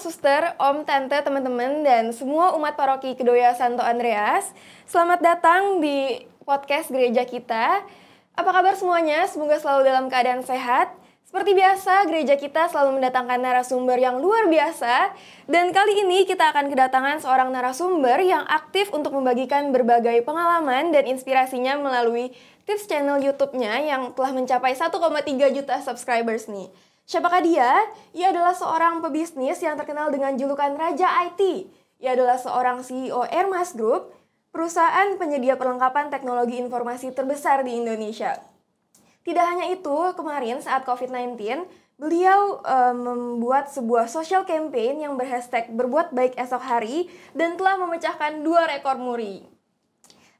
Suster, Om, Tante, teman-teman, dan semua umat paroki Kedoya Santo Andreas. Selamat datang di podcast gereja kita. Apa kabar semuanya? Semoga selalu dalam keadaan sehat. Seperti biasa, gereja kita selalu mendatangkan narasumber yang luar biasa. Dan kali ini kita akan kedatangan seorang narasumber yang aktif untuk membagikan berbagai pengalaman dan inspirasinya melalui Tips channel YouTube-nya yang telah mencapai 1,3 juta subscribers nih. Siapakah dia? Ia adalah seorang pebisnis yang terkenal dengan julukan Raja IT. Ia adalah seorang CEO Ermas Group, perusahaan penyedia perlengkapan teknologi informasi terbesar di Indonesia. Tidak hanya itu, kemarin saat COVID-19, beliau e, membuat sebuah social campaign yang berhashtag berbuat baik esok hari dan telah memecahkan dua rekor muri.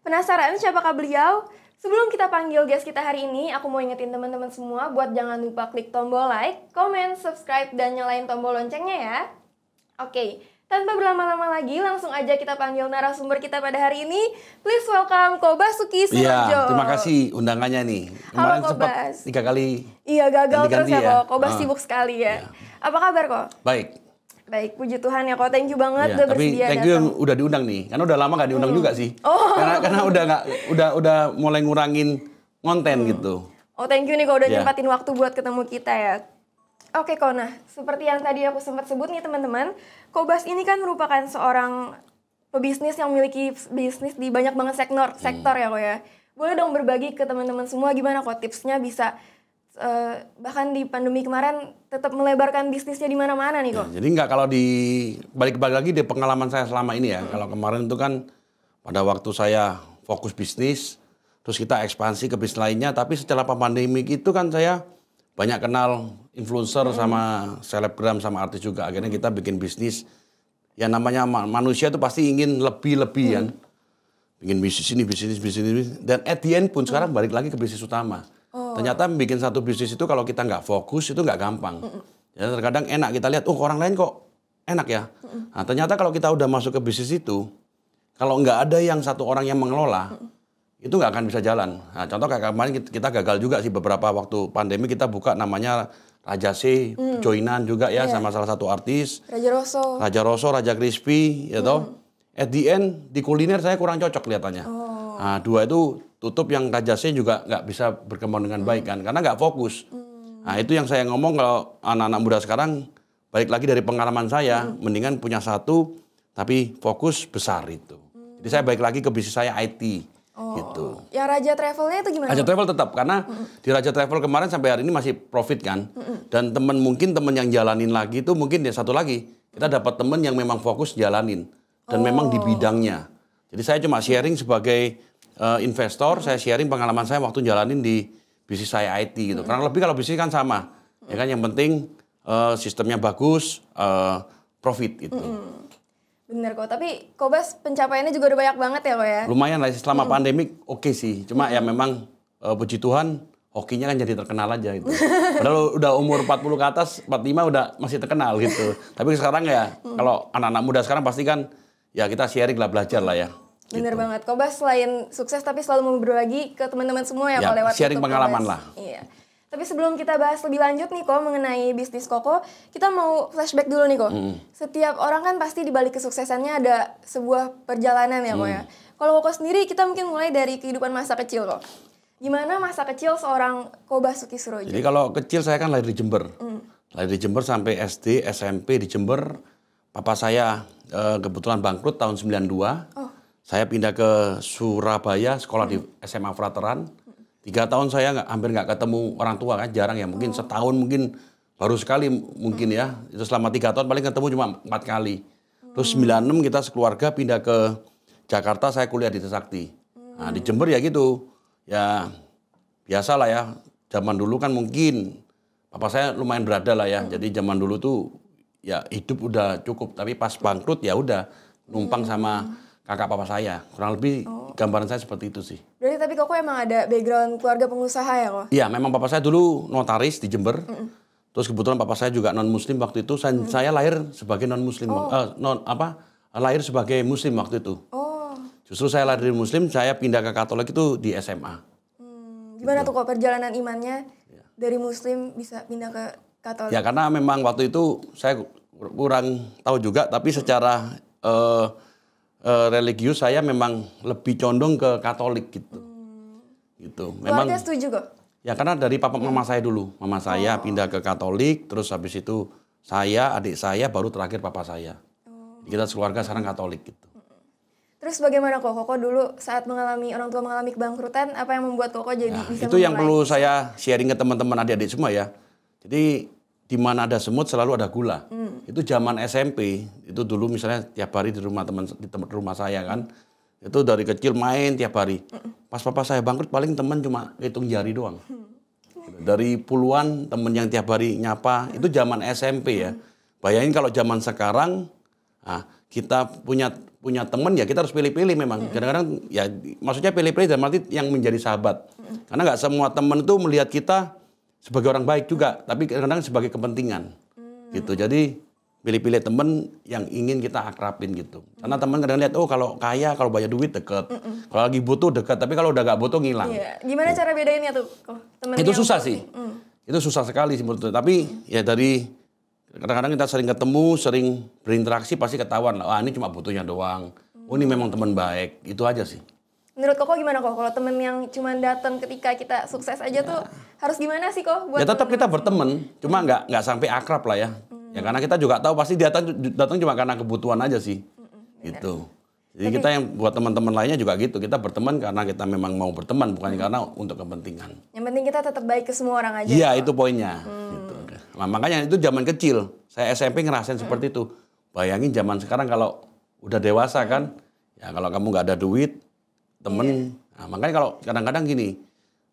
Penasaran siapakah beliau? Sebelum kita panggil guest kita hari ini, aku mau ingetin teman-teman semua buat jangan lupa klik tombol like, comment, subscribe, dan nyalain tombol loncengnya ya. Oke, tanpa berlama-lama lagi, langsung aja kita panggil narasumber kita pada hari ini. Please welcome Kobasuki Surojo. Iya, terima kasih undangannya nih. Kemarin Halo Kobas. Tiga kali. Iya, gagal terus ya, ya. Kobas. uh, ah. sibuk sekali ya. Iya. Apa kabar kok? Baik. Baik, puji Tuhan ya kok. Thank you banget ya, udah tapi bersedia thank you datang. udah diundang nih. Karena udah lama gak diundang hmm. juga sih. Oh. Karena karena udah gak, udah udah mulai ngurangin konten hmm. gitu. Oh, thank you nih kok udah yeah. nyempatin waktu buat ketemu kita ya. Oke kok, nah seperti yang tadi aku sempat sebut nih teman-teman, Kobas ini kan merupakan seorang pebisnis yang memiliki bisnis di banyak banget sektor, sektor hmm. ya kok ya. Boleh dong berbagi ke teman-teman semua gimana kok tipsnya bisa Eh, bahkan di pandemi kemarin tetap melebarkan bisnisnya di mana-mana nih ya, kok. Ya, jadi nggak kalau di balik-balik lagi di pengalaman saya selama ini ya. Hmm. Kalau kemarin itu kan pada waktu saya fokus bisnis, terus kita ekspansi ke bisnis lainnya, tapi setelah pandemi itu kan saya banyak kenal influencer hmm. sama selebgram sama artis juga. Akhirnya kita bikin bisnis. Ya namanya manusia itu pasti ingin lebih-lebih hmm. kan. Ingin bisnis ini, bisnis, bisnis, ini. Dan at the end pun hmm. sekarang balik lagi ke bisnis utama Oh. Ternyata bikin satu bisnis itu kalau kita nggak fokus itu nggak gampang. Mm Ya, terkadang enak kita lihat, oh orang lain kok enak ya. Nah ternyata kalau kita udah masuk ke bisnis itu, kalau nggak ada yang satu orang yang mengelola, itu nggak akan bisa jalan. Nah, contoh kayak kemarin kita gagal juga sih beberapa waktu pandemi kita buka namanya Raja C, mm. joinan juga ya yeah. sama salah satu artis. Raja Rosso. Raja Rosso, Raja Crispy, ya toh, At the end di kuliner saya kurang cocok kelihatannya. Oh Nah, dua itu tutup yang kajasnya juga nggak bisa berkembang dengan baik kan, karena nggak fokus. Nah itu yang saya ngomong kalau anak-anak muda sekarang balik lagi dari pengalaman saya, hmm. mendingan punya satu tapi fokus besar itu. Hmm. Jadi saya balik lagi ke bisnis saya IT. Oh. gitu. Ya Raja Travelnya itu gimana? Raja Travel tetap karena mm di Raja Travel kemarin sampai hari ini masih profit kan. Mm Dan temen mungkin temen yang jalanin lagi itu mungkin ya satu lagi kita dapat temen yang memang fokus jalanin dan oh. memang di oh. bidangnya. Jadi saya cuma sharing sebagai uh, investor, saya sharing pengalaman saya waktu jalanin di bisnis saya IT gitu. Karena lebih kalau bisnis kan sama. Ya kan yang penting uh, sistemnya bagus, uh, profit itu. Bener kok, tapi Kobas pencapaiannya juga udah banyak banget ya kok ya? Lumayan lah, selama hmm. pandemik oke okay sih. Cuma hmm. ya memang uh, puji Tuhan hokinya kan jadi terkenal aja gitu. Padahal udah umur 40 ke atas, 45 udah masih terkenal gitu. tapi sekarang ya, hmm. kalau anak-anak muda sekarang pasti kan ya kita sharing lah belajar lah ya. Bener gitu. banget, Kobas selain sukses tapi selalu mau berbagi ke teman-teman semua ya, ya lewat sharing YouTube, pengalaman Kobas. lah. Iya. Tapi sebelum kita bahas lebih lanjut nih kok mengenai bisnis Koko, kita mau flashback dulu nih kok. Hmm. Setiap orang kan pasti di balik kesuksesannya ada sebuah perjalanan ya moya. kok ya. Mm. Kalau Koko sendiri kita mungkin mulai dari kehidupan masa kecil kok. Gimana masa kecil seorang Kobas Suki Surojo? Jadi kalau kecil saya kan lahir di Jember. Hmm. Lahir di Jember sampai SD, SMP di Jember papa saya eh, kebetulan bangkrut tahun 92. Oh. Saya pindah ke Surabaya sekolah -hmm. di SMA Frateran. Tiga tahun saya gak, hampir nggak ketemu orang tua kan, jarang ya. Mungkin oh. setahun mungkin baru sekali mungkin -hmm. ya. Itu selama tiga tahun paling ketemu cuma empat kali. Terus -hmm. Terus 96 kita sekeluarga pindah ke Jakarta, saya kuliah di Tesakti. Hmm. Nah di hmm. Jember ya gitu. Ya biasa lah ya, zaman dulu kan mungkin Papa saya lumayan berada lah ya, hmm. jadi zaman dulu tuh ya hidup udah cukup tapi pas bangkrut ya udah numpang hmm. sama kakak papa saya kurang lebih oh. gambaran saya seperti itu sih. Berarti tapi kok emang ada background keluarga pengusaha ya kok? Iya memang papa saya dulu notaris di Jember. Mm Terus kebetulan papa saya juga non muslim waktu itu saya, mm. saya lahir sebagai non muslim oh. uh, non apa lahir sebagai muslim waktu itu. Oh. Justru saya lahir muslim saya pindah ke Katolik itu di SMA. Hmm. Gimana gitu. tuh kok perjalanan imannya ya. dari muslim bisa pindah ke Katolik. Ya karena memang waktu itu saya kurang tahu juga, tapi secara uh, uh, religius saya memang lebih condong ke Katolik gitu. Hmm. Gitu. Memang. Keluarga setuju kok. Ya karena dari papa mama hmm. saya dulu, mama saya oh. pindah ke Katolik, terus habis itu saya, adik saya, baru terakhir papa saya. Oh. Kita keluarga sekarang Katolik gitu. Hmm. Terus bagaimana kok Koko dulu saat mengalami orang tua mengalami kebangkrutan apa yang membuat Koko jadi ya, bisa Itu memulai? yang perlu saya sharing ke teman-teman adik-adik semua ya. Jadi di mana ada semut selalu ada gula. Hmm. Itu zaman SMP, itu dulu misalnya tiap hari di rumah teman di tempat rumah saya kan. Itu dari kecil main tiap hari. Pas papa saya bangkrut paling teman cuma hitung jari doang. Hmm. Gitu. Dari puluhan teman yang tiap hari nyapa, itu zaman SMP ya. Bayangin kalau zaman sekarang nah, kita punya punya teman ya kita harus pilih-pilih memang. Kadang-kadang ya maksudnya pilih-pilih dan mati yang menjadi sahabat. Karena nggak semua teman itu melihat kita sebagai orang baik juga, tapi kadang-kadang sebagai kepentingan. Hmm. Gitu. Jadi pilih-pilih temen yang ingin kita akrabin gitu. Karena hmm. temen kadang lihat, oh kalau kaya, kalau banyak duit deket. Hmm. hmm. Kalau lagi butuh deket, tapi kalau udah gak butuh ngilang. Iya. Gimana gitu. cara bedainnya tuh? Oh, itu susah sih. Hmm. Itu susah sekali sih menurut Tapi hmm. ya dari kadang-kadang kita sering ketemu, sering berinteraksi pasti ketahuan lah, Wah, ini cuma butuhnya doang. Oh ini hmm. memang teman baik, itu aja sih menurut koko gimana kok kalau temen yang cuma datang ketika kita sukses aja ya. tuh harus gimana sih kok buat ya tetap kita berteman cuma nggak nggak sampai akrab lah ya hmm. ya karena kita juga tahu pasti datang datang cuma karena kebutuhan aja sih hmm, gitu jadi Tapi, kita yang buat teman-teman lainnya juga gitu kita berteman karena kita memang mau berteman bukan hmm. karena untuk kepentingan yang penting kita tetap baik ke semua orang aja iya itu poinnya hmm. gitu. nah, makanya itu zaman kecil saya SMP ngerasain hmm. seperti itu bayangin zaman sekarang kalau udah dewasa kan ya kalau kamu nggak ada duit temen. Yeah. Nah, makanya kalau kadang-kadang gini,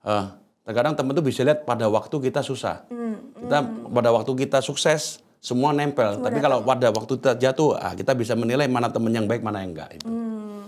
uh, terkadang temen tuh bisa lihat pada waktu kita susah, mm, kita mm. pada waktu kita sukses semua nempel. Semua Tapi kalau pada waktu kita jatuh, ah, kita bisa menilai mana temen yang baik mana yang enggak. Itu. Mm.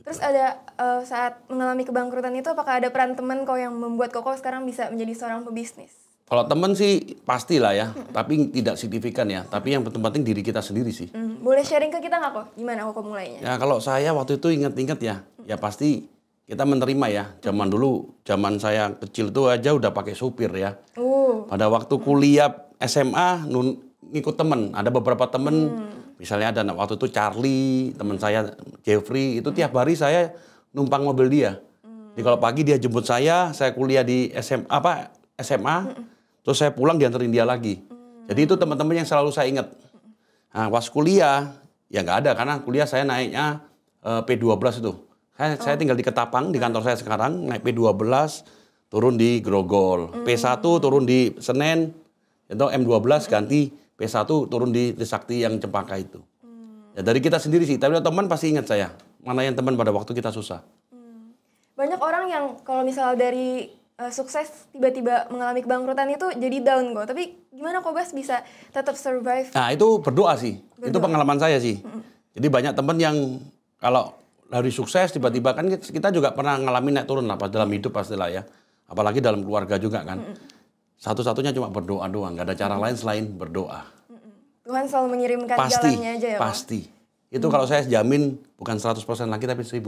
Gitu. Terus ada uh, saat mengalami kebangkrutan itu, apakah ada peran temen kau yang membuat koko sekarang bisa menjadi seorang pebisnis? Kalau temen sih pasti lah ya, hmm. tapi tidak signifikan ya. Tapi yang penting-penting diri kita sendiri sih. Hmm. Boleh sharing ke kita nggak kok? Gimana kok mulainya? Ya kalau saya waktu itu ingat-ingat ya, hmm. ya pasti kita menerima ya. Zaman dulu, zaman saya kecil itu aja udah pakai supir ya. Uh. Pada waktu kuliah SMA nun, ngikut temen, ada beberapa temen. Hmm. Misalnya ada waktu itu Charlie, teman saya Jeffrey, itu hmm. tiap hari saya numpang mobil dia. Hmm. Jadi kalau pagi dia jemput saya, saya kuliah di SMA apa SMA. Hmm Terus saya pulang dianterin dia lagi. Jadi itu teman-teman yang selalu saya ingat. Nah, pas kuliah, ya nggak ada. Karena kuliah saya naiknya eh, P12 itu. Saya, oh. saya tinggal di Ketapang, di kantor saya sekarang. Naik P12, turun di Grogol. Hmm. P1 turun di Senen. Itu M12 ganti P1 turun di Trisakti yang Cempaka itu. Hmm. Ya, dari kita sendiri sih. Tapi teman pasti ingat saya. Mana yang teman pada waktu kita susah. Hmm. Banyak orang yang kalau misalnya dari uh, sukses tiba-tiba mengalami kebangkrutan itu jadi down gue. Tapi gimana kok Kobas bisa tetap survive? Nah itu berdoa sih. Berdoa. Itu pengalaman saya sih. Mm -hmm. Jadi banyak teman yang kalau dari sukses tiba-tiba kan kita juga pernah ngalamin naik turun lah pas dalam hidup pastilah ya. Apalagi dalam keluarga juga kan. Mm -hmm. Satu-satunya cuma berdoa doang, gak ada cara lain selain berdoa. Tuhan selalu mengirimkan pasti, jalannya aja ya. Pasti. Pak? Itu hmm. kalau saya jamin bukan 100% lagi tapi 1000%.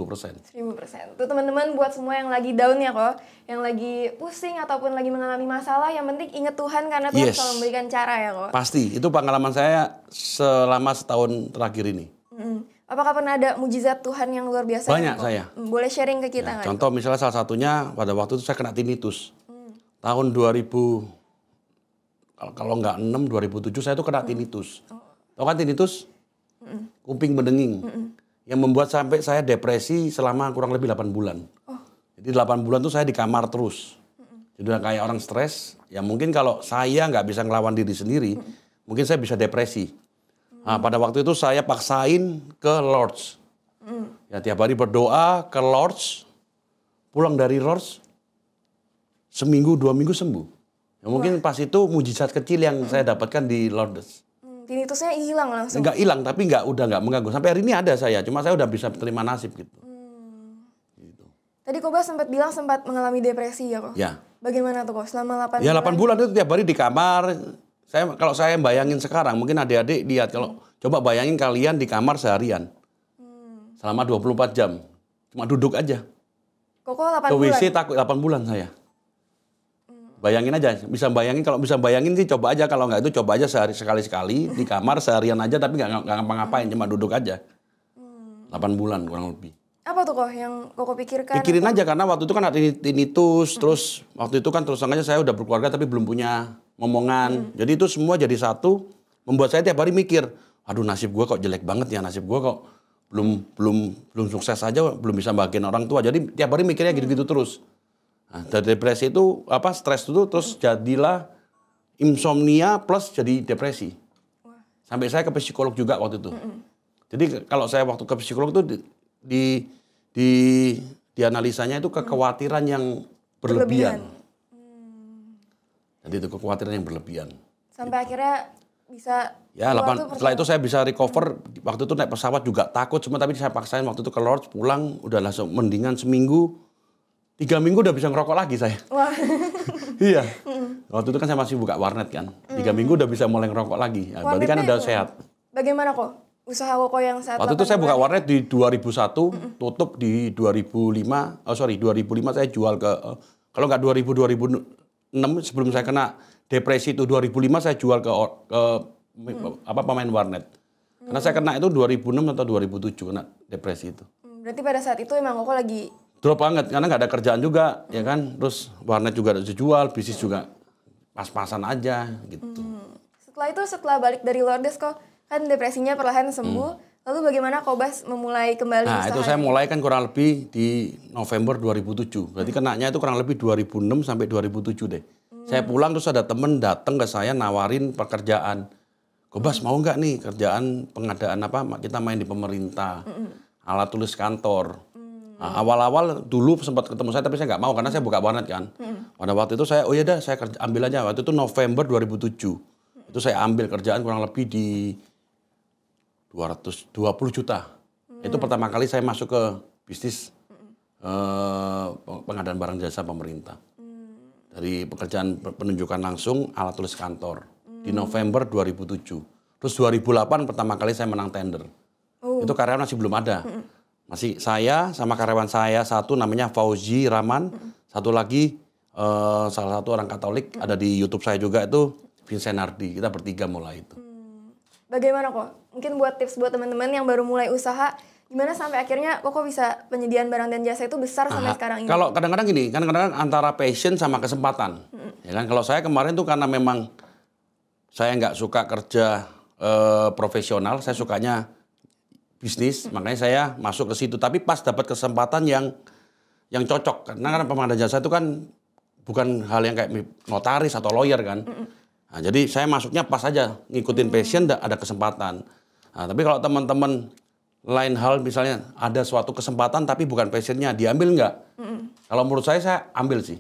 1000%. Itu teman-teman buat semua yang lagi down ya kok, yang lagi pusing ataupun lagi mengalami masalah, yang penting inget Tuhan karena Tuhan yes. selalu memberikan cara ya kok. Pasti, itu pengalaman saya selama setahun terakhir ini. Hmm. Apakah pernah ada mujizat Tuhan yang luar biasa? Ya, Banyak ya, saya. Mm, boleh sharing ke kita ya, Contoh kok? misalnya salah satunya pada waktu itu saya kena tinnitus. Hmm. Tahun 2000 kalau nggak 6 2007 saya itu kena hmm. tinnitus. Oh. Tahu kan tinnitus? mm. kuping mendenging, mm. yang membuat sampai saya depresi selama kurang lebih 8 bulan. Oh. Jadi 8 bulan tuh saya di kamar terus. Mm. Jadi kayak orang stres, ya mungkin kalau saya nggak bisa ngelawan diri sendiri, mm. mungkin saya bisa depresi. Mm. Nah, pada waktu itu saya paksain ke Lords. Mm. Ya tiap hari berdoa ke Lords, pulang dari Lords, seminggu dua minggu sembuh. Ya, mungkin Wah. pas itu mujizat kecil yang saya dapatkan di Lords Tinnitusnya hilang langsung. Enggak hilang tapi enggak udah enggak mengganggu. Sampai hari ini ada saya, cuma saya udah bisa terima nasib gitu. Hmm. gitu. Tadi Koba sempat bilang sempat mengalami depresi ya kok. Ya. Bagaimana tuh kok selama 8 Ya 8 bulan, itu tiap hari di kamar. Saya kalau saya bayangin sekarang mungkin adik-adik lihat kalau hmm. coba bayangin kalian di kamar seharian. Hmm. Selama 24 jam. Cuma duduk aja. Kok 8 Ke WC bulan. takut 8 bulan saya. Bayangin aja, bisa bayangin kalau bisa bayangin sih coba aja kalau nggak itu coba aja sehari sekali sekali di kamar seharian aja tapi nggak nggak ngapa-ngapain cuma duduk aja. 8 bulan kurang lebih. Apa tuh kok yang kok pikirkan? Pikirin aja karena waktu itu kan ada tinnitus, terus waktu itu kan terus aja saya udah berkeluarga tapi belum punya momongan. Hmm. Jadi itu semua jadi satu membuat saya tiap hari mikir, aduh nasib gua kok jelek banget ya nasib gua kok belum belum belum sukses aja belum bisa bagian orang tua. Jadi tiap hari mikirnya gitu-gitu terus Nah, dari depresi itu apa stres itu terus jadilah insomnia plus jadi depresi. Sampai saya ke psikolog juga waktu itu. Jadi kalau saya waktu ke psikolog itu di di di, di analisanya itu kekhawatiran yang berlebihan. Hmm. Jadi itu kekhawatiran yang berlebihan. Sampai gitu. akhirnya bisa Ya, 8, setelah itu saya bisa recover. Waktu itu naik pesawat juga takut, cuma tapi saya paksain waktu itu ke luar pulang udah langsung mendingan seminggu tiga minggu udah bisa ngerokok lagi saya. Wah. iya. Mm. Waktu itu kan saya masih buka warnet kan. Tiga mm. minggu udah bisa mulai ngerokok lagi. Ya, berarti kan udah sehat. Bagaimana kok usaha kok yang saat Waktu itu saya buka warnet di 2001, mm tutup di 2005. Oh sorry, 2005 saya jual ke eh, kalau nggak 2000 2006 sebelum saya kena depresi itu 2005 saya jual ke ke mm. apa pemain warnet. Karena saya mm. kena itu 2006 atau 2007 kena depresi itu. Mm, berarti pada saat itu emang kok lagi drop banget karena nggak ada kerjaan juga ya kan terus warnet juga harus dijual bisnis juga pas-pasan aja gitu hmm. setelah itu setelah balik dari Lourdes kok kan depresinya perlahan sembuh hmm. lalu bagaimana Kobas memulai kembali nah itu saya mulai kan kurang lebih di November 2007 berarti hmm. kenanya itu kurang lebih 2006 sampai 2007 deh hmm. saya pulang terus ada temen datang ke saya nawarin pekerjaan Kobas hmm. mau nggak nih kerjaan pengadaan apa kita main di pemerintah hmm. alat tulis kantor Nah, awal-awal dulu sempat ketemu saya tapi saya nggak mau karena saya buka warnet kan. Hmm. Pada waktu itu saya oh ya dah saya kerja, ambil aja waktu itu November 2007. Hmm. Itu saya ambil kerjaan kurang lebih di 220 juta. Hmm. Itu pertama kali saya masuk ke bisnis hmm. eh, pengadaan barang jasa pemerintah. Hmm. Dari pekerjaan penunjukan langsung alat tulis kantor hmm. di November 2007. Terus 2008 pertama kali saya menang tender. Oh. Itu karyawan masih belum ada. Hmm masih saya sama karyawan saya satu namanya Fauzi Raman satu lagi uh, salah satu orang Katolik mm. ada di YouTube saya juga itu Vincent Nardi. Kita bertiga mulai itu. Hmm. Bagaimana kok? Mungkin buat tips buat teman-teman yang baru mulai usaha gimana sampai akhirnya kok kok bisa penyediaan barang dan jasa itu besar sampai Aha. sekarang ini? Kalau kadang-kadang gini, kadang-kadang antara passion sama kesempatan. Hmm. Ya kan kalau saya kemarin tuh karena memang saya nggak suka kerja eh, profesional, saya sukanya bisnis, makanya saya masuk ke situ. Tapi pas dapat kesempatan yang yang cocok karena kan pemandangan jasa itu kan bukan hal yang kayak notaris atau lawyer kan. Nah, jadi saya masuknya pas aja ngikutin passion ada kesempatan. Nah, tapi kalau teman-teman lain hal misalnya ada suatu kesempatan tapi bukan passionnya diambil nggak? Kalau menurut saya saya ambil sih.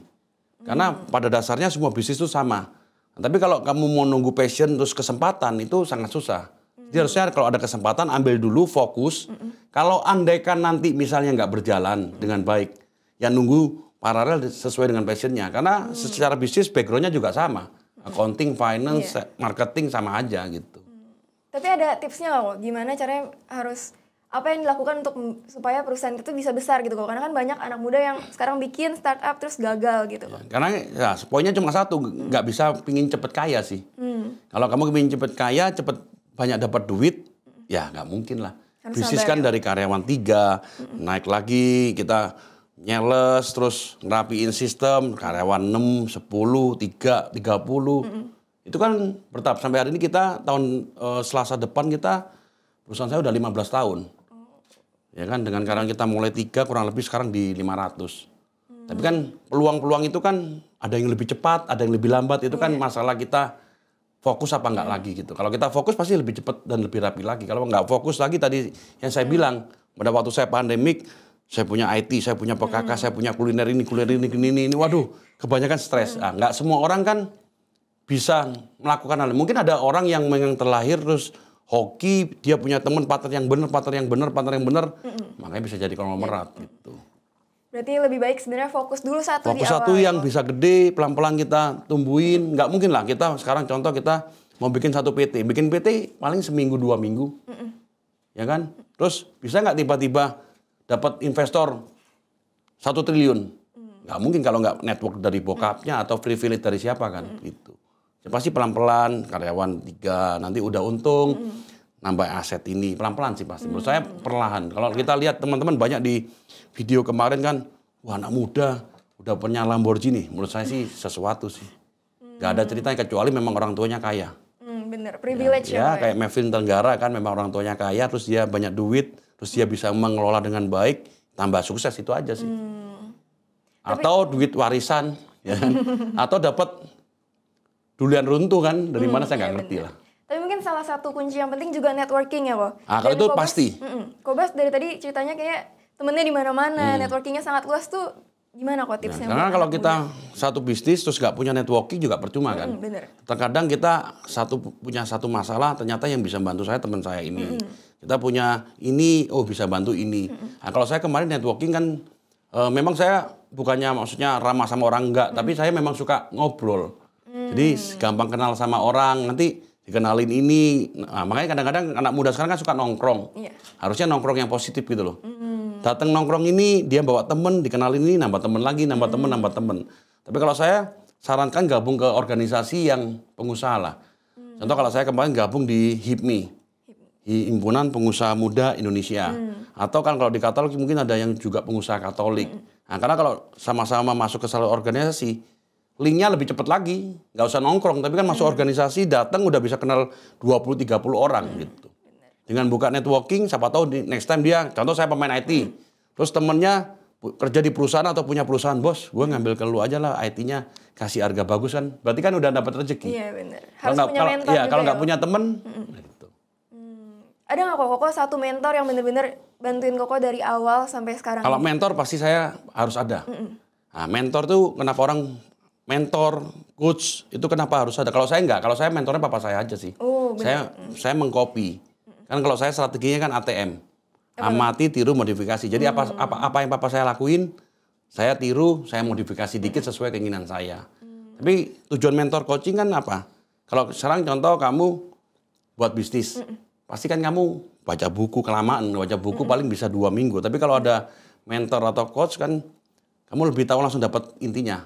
Karena pada dasarnya semua bisnis itu sama. tapi kalau kamu mau nunggu passion terus kesempatan itu sangat susah. Jadi harus share kalau ada kesempatan ambil dulu fokus. Mm-mm. Kalau andaikan nanti misalnya nggak berjalan dengan baik, ya nunggu paralel sesuai dengan passionnya. Karena mm. secara bisnis backgroundnya juga sama, hmm. accounting, finance, yeah. marketing sama aja gitu. Hmm. Tapi ada tipsnya kok gimana caranya harus apa yang dilakukan untuk supaya perusahaan itu bisa besar gitu kok karena kan banyak anak muda yang sekarang bikin startup terus gagal gitu Ya, karena ya poinnya cuma satu nggak hmm. bisa pingin cepet kaya sih hmm. kalau kamu ingin cepet kaya cepet banyak dapat duit, ya nggak mungkin lah. Harus kan Bisnis kan ya. dari karyawan tiga, mm hmm naik lagi kita nyeles, terus ngerapiin sistem, karyawan enam sepuluh tiga tiga puluh Itu kan bertahap. Sampai hari ini kita tahun e, Selasa depan kita perusahaan saya udah 15 tahun. Oh. Ya kan dengan karyawan kita mulai tiga kurang lebih sekarang di 500. Mm. Tapi kan peluang-peluang itu kan ada yang lebih cepat, ada yang lebih lambat. Itu mm-hmm. kan iya. masalah kita fokus apa enggak hmm. lagi gitu. Kalau kita fokus pasti lebih cepat dan lebih rapi lagi. Kalau enggak fokus lagi tadi yang saya hmm. bilang pada waktu saya pandemik, saya punya IT, saya punya PKK, hmm. saya punya kuliner ini, kuliner ini, ini, ini. Waduh, kebanyakan stres. Hmm. Nah, enggak semua orang kan bisa melakukan hal. Mungkin ada orang yang memang terlahir terus hoki, dia punya teman partner yang benar, partner yang benar, partner yang benar, hmm. makanya bisa jadi konglomerat iya. gitu. Berarti lebih baik sebenarnya fokus dulu satu fokus di awal. satu yang bisa gede, pelan-pelan kita tumbuhin. Nggak mungkin lah kita sekarang contoh kita mau bikin satu PT. Bikin PT paling seminggu dua minggu. Mm -mm. Ya kan? Terus bisa nggak tiba-tiba dapat investor satu triliun? Mm. Nggak mungkin kalau nggak network dari bokapnya mm. atau privilege dari siapa kan? Mm. Gitu. Ya, pasti pelan-pelan karyawan tiga nanti udah untung. Mm nambah aset ini pelan-pelan sih pasti. Menurut hmm. saya perlahan. Kalau kita lihat teman-teman banyak di video kemarin kan, wah anak muda udah punya Lamborghini. Menurut saya sih hmm. sesuatu sih. Gak ada hmm. ceritanya kecuali memang orang tuanya kaya. Hmm, bener, privilege ya. Ya, ya kayak ya? Mevin Tenggara kan memang orang tuanya kaya, terus dia banyak duit, terus dia bisa mengelola dengan baik, tambah sukses itu aja sih. Hmm. Atau Tapi... duit warisan, ya kan? atau dapat durian runtuh kan, dari hmm, mana saya nggak ya ngerti bener. lah. Tapi mungkin salah satu kunci yang penting juga networking ya, kok. Ah, kalau itu Kobas, pasti. Mm Kobas dari tadi ceritanya kayak temennya di mana-mana, hmm. networkingnya sangat luas tuh gimana kok tipsnya? Nah, karena kalau kita punya? satu bisnis terus nggak punya networking juga percuma hmm, kan. Bener. Terkadang kita satu punya satu masalah ternyata yang bisa bantu saya teman saya ini. Hmm. Kita punya ini, oh bisa bantu ini. Hmm. Nah, kalau saya kemarin networking kan e, memang saya bukannya maksudnya ramah sama orang enggak, hmm. tapi saya memang suka ngobrol. Hmm. Jadi gampang kenal sama orang nanti dikenalin ini. Nah, makanya kadang-kadang anak muda sekarang kan suka nongkrong. Yeah. Harusnya nongkrong yang positif gitu loh. Mm. Datang nongkrong ini, dia bawa temen, dikenalin ini, nambah temen lagi, nambah mm. temen, hmm. nambah temen. Tapi kalau saya sarankan gabung ke organisasi yang pengusaha lah. Mm. Contoh kalau saya kemarin gabung di HIPMI. Himpunan Pengusaha Muda Indonesia. Hmm. Atau kan kalau di Katolik mungkin ada yang juga pengusaha Katolik. Hmm. Nah, karena kalau sama-sama masuk ke salah organisasi, linknya lebih cepat lagi. Nggak usah nongkrong, tapi kan masuk hmm. organisasi datang udah bisa kenal 20-30 orang hmm. gitu. Dengan buka networking, siapa tahu next time dia, contoh saya pemain IT, hmm. terus temennya kerja di perusahaan atau punya perusahaan bos, gue ngambil ke lu aja lah IT-nya kasih harga bagus kan, berarti kan udah dapat rezeki. Iya benar. Harus kalo punya gak, mentor. Iya kalau nggak ya, punya temen. mm Gitu. Hmm. Ada nggak kok koko satu mentor yang bener-bener bantuin koko dari awal sampai sekarang? Kalau mentor pasti saya harus ada. mm Nah, mentor tuh kenapa orang mentor, coach itu kenapa harus ada? Kalau saya enggak, kalau saya mentornya papa saya aja sih. Oh, Saya mm. saya mengcopy. Kan kalau saya strateginya kan ATM. Amati, tiru, modifikasi. Jadi hmm. apa mm. apa apa yang papa saya lakuin, saya tiru, saya modifikasi dikit sesuai keinginan saya. Hmm. Tapi tujuan mentor coaching kan apa? Kalau sekarang contoh kamu buat bisnis, hmm. pasti kan kamu baca buku kelamaan, baca buku hmm. paling bisa dua minggu. Tapi kalau ada mentor atau coach kan kamu lebih tahu langsung dapat intinya.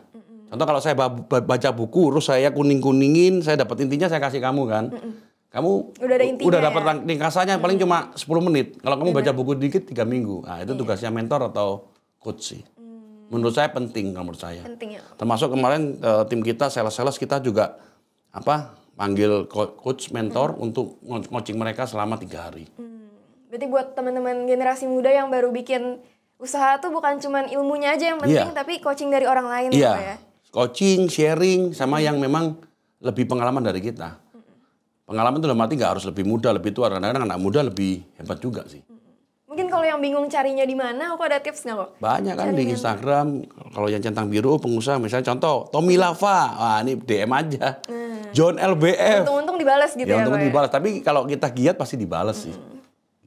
Contoh kalau saya baca buku, terus saya kuning-kuningin, saya dapat intinya saya kasih kamu kan. Mm -mm. Kamu udah ada intinya udah ya? dapat ya? ringkasannya mm paling cuma 10 menit. Kalau kamu baca buku dikit tiga minggu. Nah, itu yeah. tugasnya mentor atau coach sih. Mm. Menurut saya penting kalau menurut saya. Penting ya. Termasuk kemarin uh, tim kita sales-sales kita juga apa? panggil coach mentor mm. untuk coaching mereka selama tiga hari. Mm. Berarti buat teman-teman generasi muda yang baru bikin usaha tuh bukan cuma ilmunya aja yang penting yeah. tapi coaching dari orang lain yeah. Gitu ya coaching, sharing sama yang memang lebih pengalaman dari kita. Pengalaman itu dalam arti nggak harus lebih muda, lebih tua. Kadang-kadang anak muda lebih hebat juga sih. Mungkin kalau yang bingung carinya di mana, aku ada tips nggak kok? Banyak kan carinya. di Instagram. Kalau yang centang biru, pengusaha misalnya contoh Tommy Lava, wah ini DM aja. Nah. John LBF. Untung-untung dibalas gitu ya. ya untung ya? dibalas. Tapi kalau kita giat pasti dibalas hmm. sih.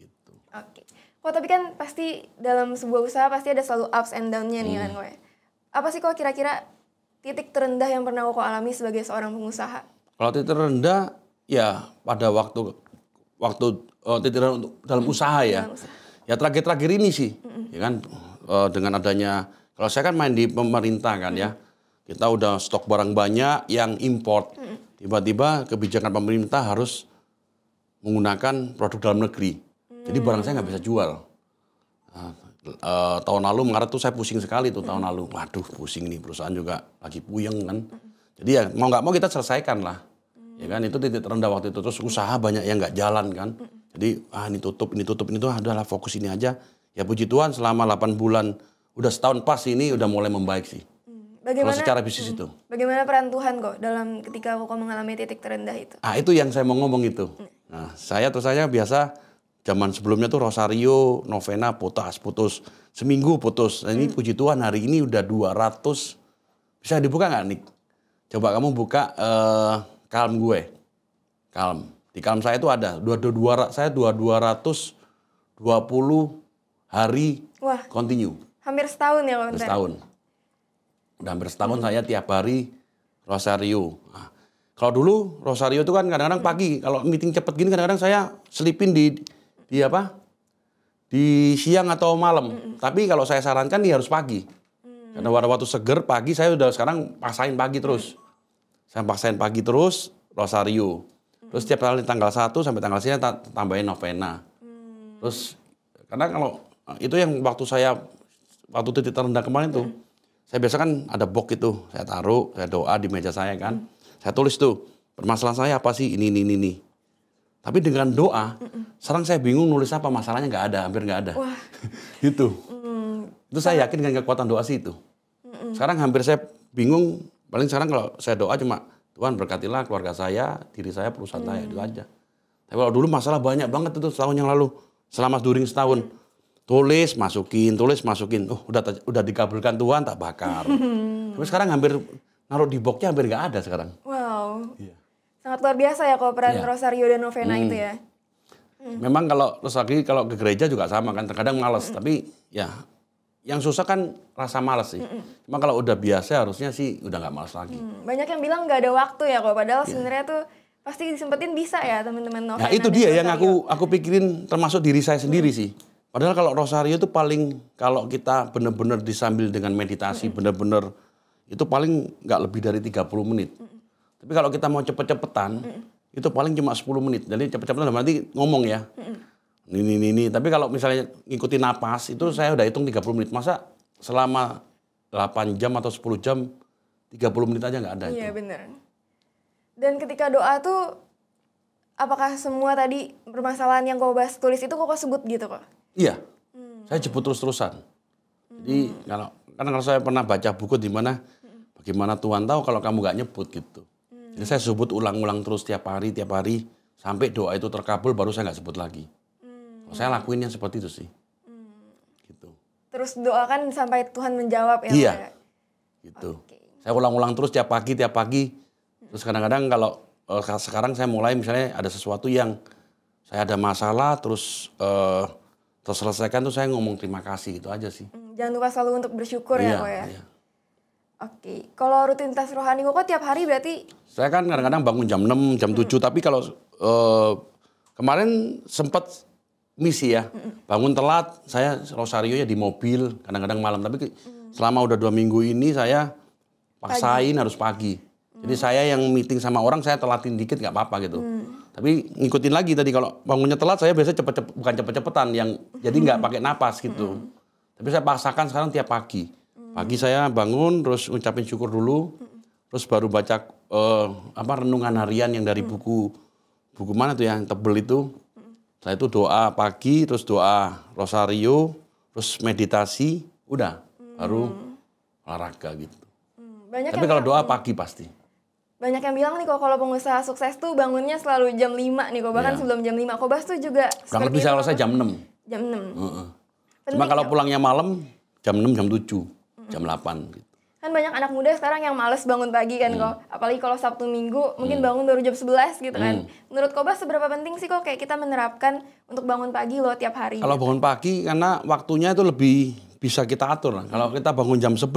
Gitu. Oke. Okay. Kok tapi kan pasti dalam sebuah usaha pasti ada selalu ups and down-nya nih kan, hmm. gue. Apa sih kok kira-kira titik terendah yang pernah aku alami sebagai seorang pengusaha? Kalau titik terendah ya pada waktu waktu uh, titik terendah untuk dalam hmm. usaha ya. usaha. Ya terakhir-terakhir ini sih, hmm. ya kan uh, dengan adanya kalau saya kan main di pemerintah kan hmm. ya. Kita udah stok barang banyak yang import. Tiba-tiba kebijakan pemerintah harus menggunakan produk dalam negeri. Jadi mm. barang saya nggak bisa jual. Nah, uh, tahun lalu Maret tuh saya pusing sekali tuh tahun lalu. Waduh pusing nih perusahaan juga lagi puyeng kan. Jadi ya mau nggak mau kita selesaikan lah. Ya kan itu titik terendah waktu itu terus usaha banyak yang nggak jalan kan. Jadi ah ini tutup ini tutup ini tuh adalah ah, fokus ini aja. Ya puji Tuhan selama 8 bulan udah setahun pas ini udah mulai membaik sih. Hmm, bagaimana, kalau secara bisnis hmm, itu. Bagaimana peran Tuhan kok dalam ketika kok mengalami titik terendah itu? Ah itu yang saya mau ngomong itu. Hmm. Nah saya terus saya biasa Zaman sebelumnya tuh Rosario, Novena putus, putus. Seminggu putus. Nah, ini hmm. puji Tuhan hari ini udah 200. Bisa dibuka nggak nih? Coba kamu buka uh, eh, kalm gue. Kalm. Di kalm saya itu ada. Dua, dua, dua, saya dua, hari Wah, continue. Hampir setahun ya Bang. Setahun. Udah hampir setahun hmm. saya tiap hari Rosario. Nah, kalau dulu Rosario itu kan kadang-kadang hmm. pagi, kalau meeting cepet gini kadang-kadang saya selipin di di apa? Di siang atau malam. Mm -mm. Tapi kalau saya sarankan nih harus pagi. Mm. Karena waktu waktu seger pagi saya udah sekarang paksain pagi terus. Mm. Saya paksain pagi terus rosario. Mm. Terus setiap kali tanggal 1 sampai tanggal sini tambahin novena. Mm. Terus karena kalau eh, itu yang waktu saya waktu titik terendah kemarin tuh mm. saya biasa kan ada box itu saya taruh saya doa di meja saya kan mm. saya tulis tuh permasalahan saya apa sih ini ini ini, ini tapi dengan doa, Mm-mm. sekarang saya bingung nulis apa masalahnya nggak ada, hampir nggak ada. Wah. itu. Mm. Itu saya yakin dengan kekuatan doa sih itu. Mm-mm. Sekarang hampir saya bingung, paling sekarang kalau saya doa cuma Tuhan berkatilah keluarga saya, diri saya, perusahaan mm. saya itu aja. Tapi kalau dulu masalah banyak banget itu setahun yang lalu, selama during setahun. Tulis, masukin, tulis, masukin. Oh, udah udah dikabulkan Tuhan tak bakar. Tapi sekarang hampir naruh di boxnya hampir nggak ada sekarang. Wow. Iya. Sangat luar biasa ya kalau peran iya. Rosario dan Novena hmm. itu ya. Hmm. Memang kalau terus lagi kalau ke gereja juga sama kan terkadang males hmm. tapi ya yang susah kan rasa malas sih. Hmm. Cuma kalau udah biasa harusnya sih udah nggak malas lagi. Hmm. Banyak yang bilang nggak ada waktu ya kok padahal yeah. sebenarnya tuh pasti disempetin bisa ya teman-teman ya, Novena. Nah, itu dia yang aku aku pikirin termasuk diri saya sendiri hmm. sih. Padahal kalau rosario itu paling kalau kita benar-benar disambil dengan meditasi hmm. benar-benar itu paling nggak lebih dari 30 menit. Hmm. Tapi kalau kita mau cepet-cepetan, mm. itu paling cuma 10 menit. Jadi cepet-cepetan berarti ngomong ya. Mm. Ini, ini, ini. Tapi kalau misalnya ngikuti napas, itu saya udah hitung 30 menit. Masa selama 8 jam atau 10 jam, 30 menit aja nggak ada Iya, itu. bener. Dan ketika doa tuh, apakah semua tadi permasalahan yang kau bahas tulis itu kok sebut gitu, Pak? Iya. Hmm. Saya jemput terus-terusan. Jadi hmm. kalau karena kalau saya pernah baca buku di mana hmm. bagaimana Tuhan tahu kalau kamu gak nyebut gitu. Jadi saya sebut ulang-ulang terus tiap hari, tiap hari sampai doa itu terkabul baru saya nggak sebut lagi. Hmm. Saya yang seperti itu sih. Hmm. Gitu. Terus doakan sampai Tuhan menjawab ya. Iya. Ya? Gitu. Okay. Saya ulang-ulang terus tiap pagi, tiap pagi. Terus kadang-kadang kalau uh, sekarang saya mulai misalnya ada sesuatu yang saya ada masalah terus uh, terselesaikan tuh saya ngomong terima kasih gitu aja sih. Hmm, jangan lupa selalu untuk bersyukur iya, ya, Pak ya. Iya. Ya? iya. Oke, kalau rutinitas rohani kok tiap hari berarti? Saya kan kadang-kadang bangun jam 6, jam 7, tapi kalau uh, kemarin sempat misi ya, hmm. bangun telat, saya rosario ya di mobil, kadang-kadang malam. Tapi hmm. selama udah dua minggu ini saya paksain pagi. harus pagi. Hmm. Jadi mm. saya yang meeting sama orang saya telatin dikit nggak apa-apa gitu. Hmm. Tapi ngikutin lagi tadi kalau bangunnya telat saya biasanya cepet-cepet bukan cepet-cepetan yang jadi nggak pakai napas gitu. Hmm. Tapi saya paksakan sekarang tiap pagi Pagi saya bangun terus ucapin syukur dulu, terus baru baca uh, apa renungan harian yang dari buku buku mana tuh yang tebel itu. Saya itu doa pagi, terus doa rosario, terus meditasi, udah baru olahraga gitu. Hmm, banyak Tapi kalau doa pagi pasti banyak yang bilang nih kok kalau pengusaha sukses tuh bangunnya selalu jam 5 nih kok bahkan ya. sebelum jam 5 bahas tuh juga kurang lebih saya jam 6 jam 6 uh -uh. Cuma kalau ya? pulangnya malam jam 6 jam 7 jam 8 gitu. Kan banyak anak muda sekarang yang males bangun pagi kan hmm. kok. Apalagi kalau Sabtu Minggu mungkin hmm. bangun baru jam 11 gitu kan. Hmm. Menurut Koba seberapa penting sih kok kayak kita menerapkan untuk bangun pagi loh tiap hari? Kalau gitu. bangun pagi karena waktunya itu lebih bisa kita atur. Hmm. Kalau kita bangun jam 11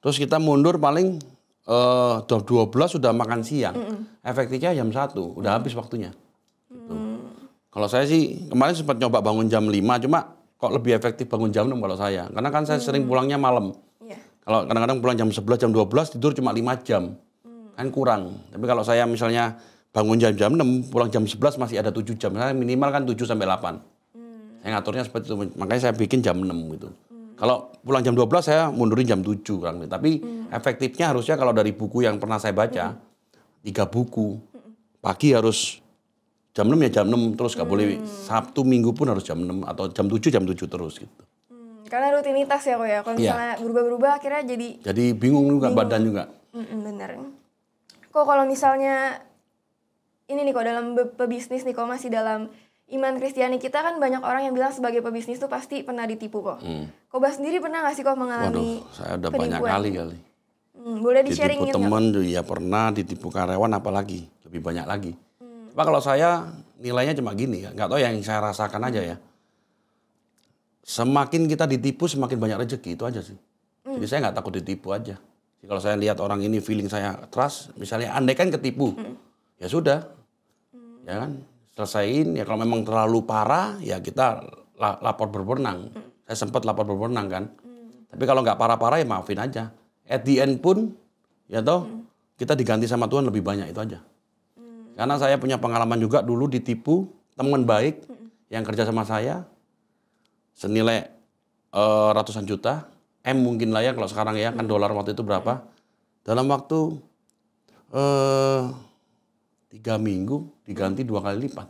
terus kita mundur paling eh uh, 12 sudah makan siang. Hmm. Efektifnya jam 1, udah habis waktunya. Gitu. Hmm. Kalau saya sih kemarin sempat nyoba bangun jam 5 cuma kok lebih efektif bangun jam 6 kalau saya. Karena kan saya hmm. sering pulangnya malam. Yeah. Kalau kadang-kadang pulang jam 11, jam 12, tidur cuma 5 jam. Hmm. Kan kurang. Tapi kalau saya misalnya bangun jam-jam 6, pulang jam 11 masih ada 7 jam. Saya minimal kan 7 sampai 8. Hmm. Saya ngaturnya seperti itu. Makanya saya bikin jam 6 gitu. Hmm. Kalau pulang jam 12 saya mundurin jam 7 kurang lebih. Tapi hmm. efektifnya harusnya kalau dari buku yang pernah saya baca, hmm. tiga buku. Hmm. Pagi harus jam 6 ya jam 6 terus gak hmm. boleh Sabtu Minggu pun harus jam 6 atau jam 7 jam 7 terus gitu. Hmm, karena rutinitas ya kok ya. Kalau iya. misalnya ya. berubah-berubah akhirnya jadi Jadi bingung juga bingung. badan juga. Mm bener. Kok kalau misalnya ini nih kok dalam pebisnis nih kok masih dalam iman Kristiani kita kan banyak orang yang bilang sebagai pebisnis tuh pasti pernah ditipu kok. Hmm. bah sendiri pernah gak sih kok mengalami Waduh, saya udah penipuan? banyak kali kali. Hmm, boleh di-sharingin Ditipu temen, ya pernah, ditipu karyawan apalagi, lebih banyak lagi. Pak kalau saya nilainya cuma gini ya, nggak tahu yang saya rasakan aja ya. Semakin kita ditipu semakin banyak rezeki itu aja sih. Jadi saya nggak takut ditipu aja. Jadi kalau saya lihat orang ini feeling saya trust, misalnya andai kan ketipu, ya sudah, ya kan selesaiin. Ya kalau memang terlalu parah, ya kita lapor berwenang. Saya sempat lapor berwenang kan. Tapi kalau nggak parah-parah ya maafin aja. At the end pun, ya toh kita diganti sama Tuhan lebih banyak itu aja. Karena saya punya pengalaman juga dulu ditipu teman baik yang kerja sama saya senilai uh, ratusan juta, M mungkin lah ya kalau sekarang ya kan dolar waktu itu berapa? Dalam waktu eh tiga minggu diganti dua kali lipat